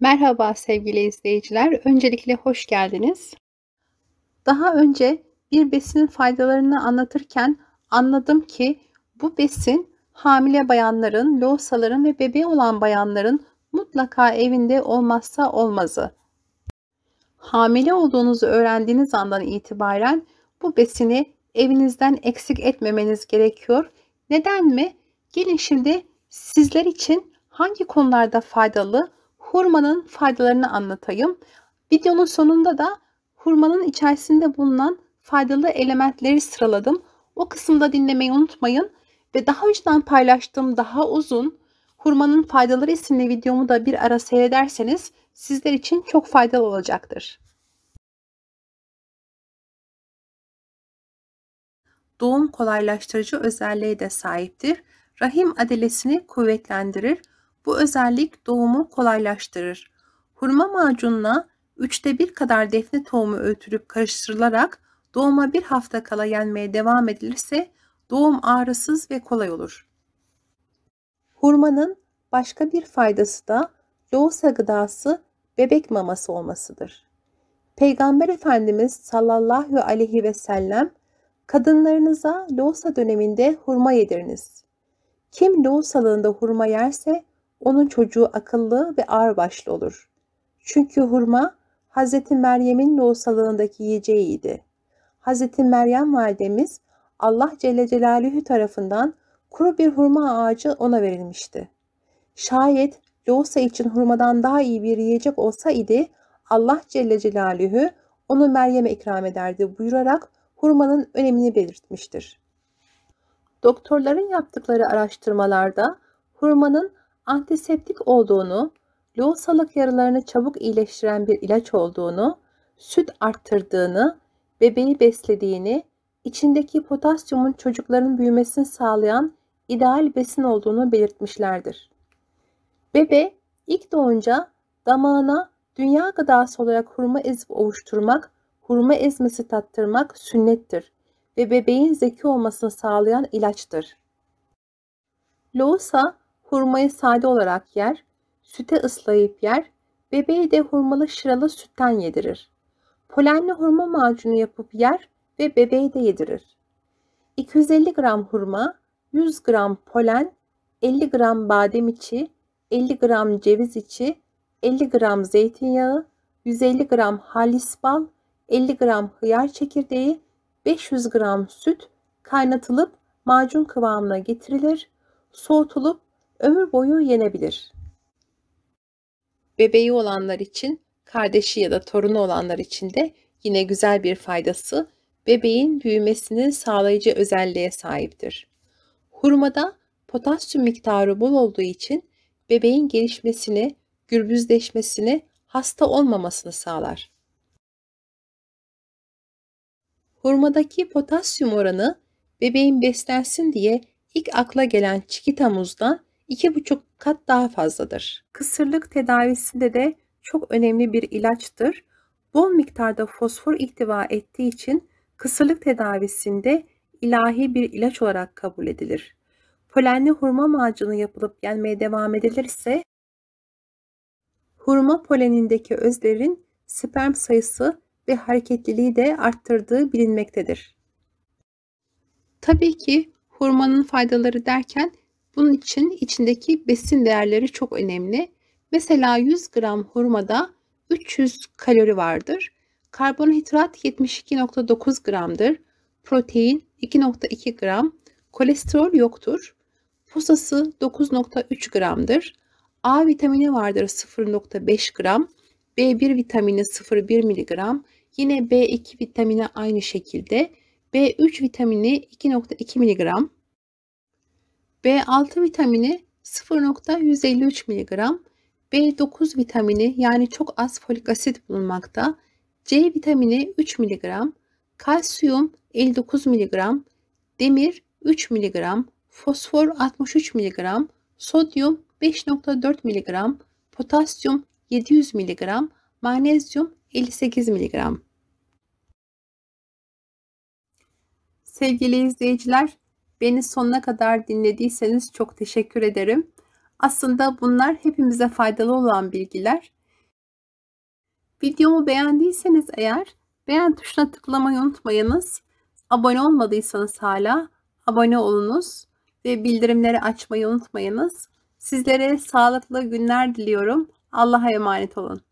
Merhaba sevgili izleyiciler. Öncelikle hoş geldiniz. Daha önce bir besinin faydalarını anlatırken anladım ki bu besin hamile bayanların, loğusaların ve bebeği olan bayanların mutlaka evinde olmazsa olmazı. Hamile olduğunuzu öğrendiğiniz andan itibaren bu besini evinizden eksik etmemeniz gerekiyor. Neden mi? Gelin şimdi sizler için hangi konularda faydalı, hurmanın faydalarını anlatayım. Videonun sonunda da hurmanın içerisinde bulunan faydalı elementleri sıraladım. O kısımda dinlemeyi unutmayın. Ve daha önceden paylaştığım daha uzun Hurmanın Faydaları isimli videomu da bir ara seyrederseniz sizler için çok faydalı olacaktır. Doğum kolaylaştırıcı özelliği de sahiptir. Rahim adalesini kuvvetlendirir. Bu özellik doğumu kolaylaştırır. Hurma macununa üçte bir kadar defne tohumu öğütülüp karıştırılarak doğuma bir hafta kala yenmeye devam edilirse doğum ağrısız ve kolay olur. Hurmanın başka bir faydası da loğusa gıdası bebek maması olmasıdır. Peygamber Efendimiz sallallahu aleyhi ve sellem kadınlarınıza loğusa döneminde hurma yediriniz. Kim loğusalığında hurma yerse onun çocuğu akıllı ve ağırbaşlı olur. Çünkü hurma Hz. Meryem'in doğusalığındaki yiyeceğiydi. Hz. Meryem validemiz Allah Celle Celaluhu tarafından kuru bir hurma ağacı ona verilmişti. Şayet lohusa için hurmadan daha iyi bir yiyecek olsa idi Allah Celle Celaluhu onu Meryem'e ikram ederdi buyurarak hurmanın önemini belirtmiştir. Doktorların yaptıkları araştırmalarda hurmanın antiseptik olduğunu, lohusalık yaralarını çabuk iyileştiren bir ilaç olduğunu, süt arttırdığını, bebeği beslediğini, içindeki potasyumun çocukların büyümesini sağlayan ideal besin olduğunu belirtmişlerdir. Bebe ilk doğunca damağına dünya gıdası olarak hurma ezip ovuşturmak, hurma ezmesi tattırmak sünnettir ve bebeğin zeki olmasını sağlayan ilaçtır. Loğusa hurmayı sade olarak yer, süte ıslayıp yer, bebeği de hurmalı şıralı sütten yedirir. Polenli hurma macunu yapıp yer ve bebeği de yedirir. 250 gram hurma, 100 gram polen, 50 gram badem içi, 50 gram ceviz içi, 50 gram zeytinyağı, 150 gram halis bal, 50 gram hıyar çekirdeği, 500 gram süt kaynatılıp macun kıvamına getirilir, soğutulup ömür boyu yenebilir. Bebeği olanlar için, kardeşi ya da torunu olanlar için de yine güzel bir faydası bebeğin büyümesini sağlayıcı özelliğe sahiptir. Hurmada potasyum miktarı bol olduğu için bebeğin gelişmesini, gürbüzleşmesini, hasta olmamasını sağlar. Hurmadaki potasyum oranı bebeğin beslensin diye ilk akla gelen çikitamuzdan buçuk kat daha fazladır. Kısırlık tedavisinde de çok önemli bir ilaçtır. Bol miktarda fosfor ihtiva ettiği için kısırlık tedavisinde ilahi bir ilaç olarak kabul edilir. Polenli hurma macunu yapılıp yenmeye devam edilirse hurma polenindeki özlerin sperm sayısı ve hareketliliği de arttırdığı bilinmektedir. Tabii ki hurmanın faydaları derken bunun için içindeki besin değerleri çok önemli. Mesela 100 gram hurmada 300 kalori vardır. Karbonhidrat 72.9 gramdır. Protein 2.2 gram. Kolesterol yoktur. Posası 9.3 gramdır. A vitamini vardır 0.5 gram. B1 vitamini 0.1 mg. Yine B2 vitamini aynı şekilde. B3 vitamini 2.2 miligram. B6 vitamini 0.153 mg, B9 vitamini yani çok az folik asit bulunmakta, C vitamini 3 mg, kalsiyum 59 mg, demir 3 mg, fosfor 63 mg, sodyum 5.4 mg, potasyum 700 mg, magnezyum 58 mg. Sevgili izleyiciler, Beni sonuna kadar dinlediyseniz çok teşekkür ederim. Aslında bunlar hepimize faydalı olan bilgiler. Videomu beğendiyseniz eğer beğen tuşuna tıklamayı unutmayınız. Abone olmadıysanız hala abone olunuz ve bildirimleri açmayı unutmayınız. Sizlere sağlıklı günler diliyorum. Allah'a emanet olun.